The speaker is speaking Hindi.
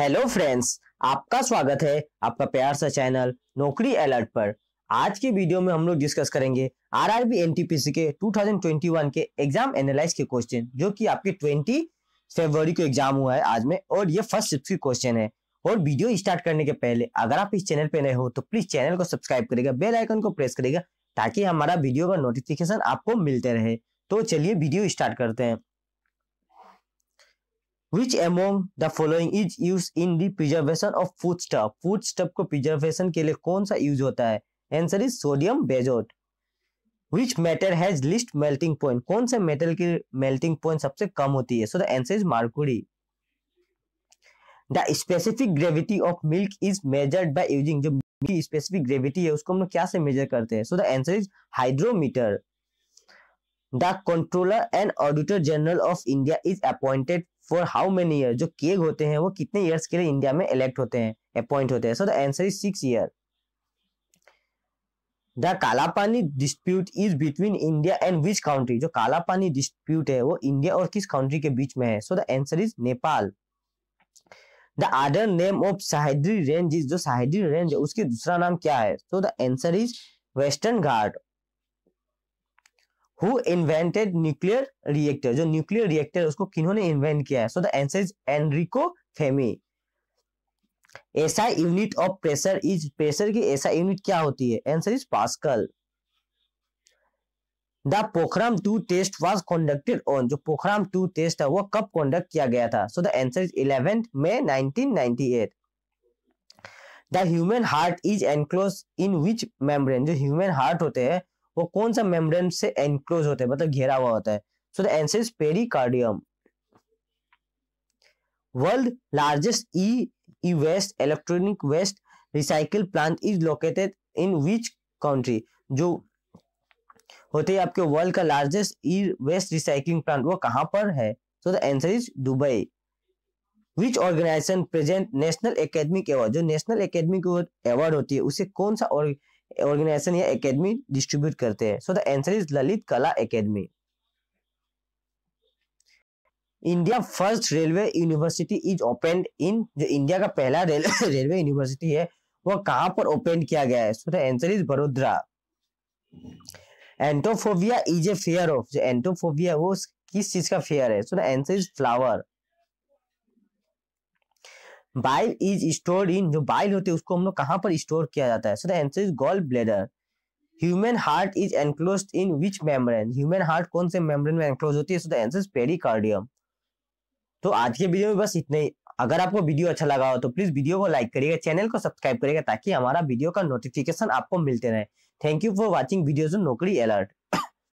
हेलो फ्रेंड्स आपका स्वागत है आपका प्यार सा चैनल नौकरी अलर्ट पर आज के वीडियो में हम लोग डिस्कस करेंगे R R B N T P C के टू थाउजेंड ट्वेंटी वन के एग्जाम एनालाइज के क्वेश्चन जो कि आपके ट्वेंटी फरवरी को एग्जाम हुआ है आज में और ये फर्स्ट शिफ्ट की क्वेश्चन है और वीडियो स्टार्ट करने के पहले अगर आप इस चैनल पे नए हो तो प्लीज चैनल को सब्सक्राइब करेगा बेल आइकन को प्रेस करेगा ताकि हमारा वीडियो का नोटिफिकेशन आपको मिलते रहे तो चलिए वीडियो स्टार्ट करते हैं Which among the following is used in the preservation of food stuff? Food को preservation के लिए कौन सा यूज होता है answer is sodium benzoate which metal has least melting point कौन से मेटल की मेल्टिंग पॉइंट सबसे कम होती है so the answer is mercury the specific gravity of milk is measured by using जो की स्पेसिफिक ग्रेविटी है उसको हम लोग क्या से मेजर करते हैं so the answer is hydrometer the controller and auditor general of India is appointed for how many year जो केग होते हैं वो कितने ईयर्स के लिए इंडिया में इलेक्ट होते हैं अपॉइंट होते हैं so the answer is six year the Kalapani dispute is between India and which country जो कालापानी डिस्प्यूट है वो इंडिया और किस कंट्री के बीच में है so the answer is Nepal the other name of Sahyadri range is जो साहेद्री रेंज है उसके दूसरा नाम क्या है so the answer is western Ghat who invented nuclear reactor जो न्यूक्लियर रिएक्टर उसको किन्होंने इन्वेंट किया है so the answer is Enrico Fermi SI unit of pressure is pressure की ऐसा यूनिट क्या होती है answer is pascal the Pokhran two test was conducted on जो पोखराम टू टेस्ट है वो कब कंडक्ट किया गया था so the answer is eleventh May 1998 the human heart is enclose in which membrane जो ह्यूमन हार्ट होते हैं वो कौन सा मेम्ब्रेन से एनक्लोज होते हैं मतलब घेरा हुआ होता है so the answer is pericardium world largest E E waste electronic waste recycle plant is located in which country जो होते हैं आपके वर्ल्ड का largest E waste recycling plant वो कहां पर है so the answer is Dubai which organisation present national academic award जो नेशनल एकेडमिक अवार्ड होती है उसे कौन सा ऑर्गेनाइजेशन या एकेडमी डिस्ट्रीब्यूट करते हैं so the answer is Lalit Kala Academy India first railway university is open in जो इंडिया का पहला रेलवे यूनिवर्सिटी है वह कहां पर ओपन किया गया है so the answer is Vadodara anthophobia is a fear of जो एंटोफोबिया वो किस चीज का फियर है so the answer is flower bile is store in जो बाइल होती है उसको हम लोग कहाँ पर स्टोर किया जाता है so the answer is gall bladder human heart is enclose in which membrane human heart कौन से मेम्ब्रेन में एनक्लोज होती है so the answer is pericardium तो आज के वीडियो में बस इतने ही अगर आपको वीडियो अच्छा लगा हो तो प्लीज वीडियो को लाइक करिएगा चैनल को सब्सक्राइब करिएगा ताकि हमारा वीडियो का नोटिफिकेशन आपको मिलते रहे thank you for watching videos Naukri alert